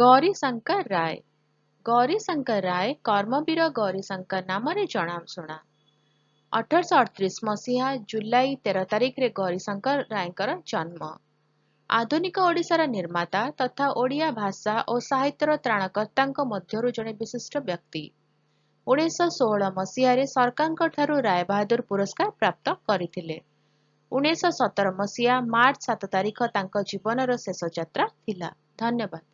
ગૌરી શંકર રાય ગૌરીશંકર રાય କର୍ମବୀର ଗୌରୀଶଙ୍କର ନାମରେ ଜଣାଶୁଣା ଅଠରଶହ ଅଠତିରିଶ ମସିହା ଜୁଲାଇ ତେର ତାରିଖରେ ଗୌରୀଶଙ୍କର ରାୟଙ୍କର ଜନ୍ମ ଆଧୁନିକ ଓଡ଼ିଶାର ନିର୍ମାତା ତଥା ଓଡ଼ିଆ ଭାଷା ଓ ସାହିତ୍ୟର ତ୍ରାଣକର୍ତ୍ତାଙ୍କ ମଧ୍ୟରୁ ଜଣେ ବିଶିଷ୍ଟ ବ୍ୟକ୍ତି ଉଣେଇଶହ ଷୋହଳ ମସିହାରେ ସରକାରଙ୍କଠାରୁ ରାୟ ବାହାଦୁର ପୁରସ୍କାର ପ୍ରାପ୍ତ କରିଥିଲେ ଉଣେଇଶହ ସତର ମସିହା ମାର୍ଚ୍ଚ ସାତ ତାରିଖ ତାଙ୍କ ଜୀବନର ଶେଷ ଯାତ୍ରା ଥିଲା ଧନ୍ୟବାଦ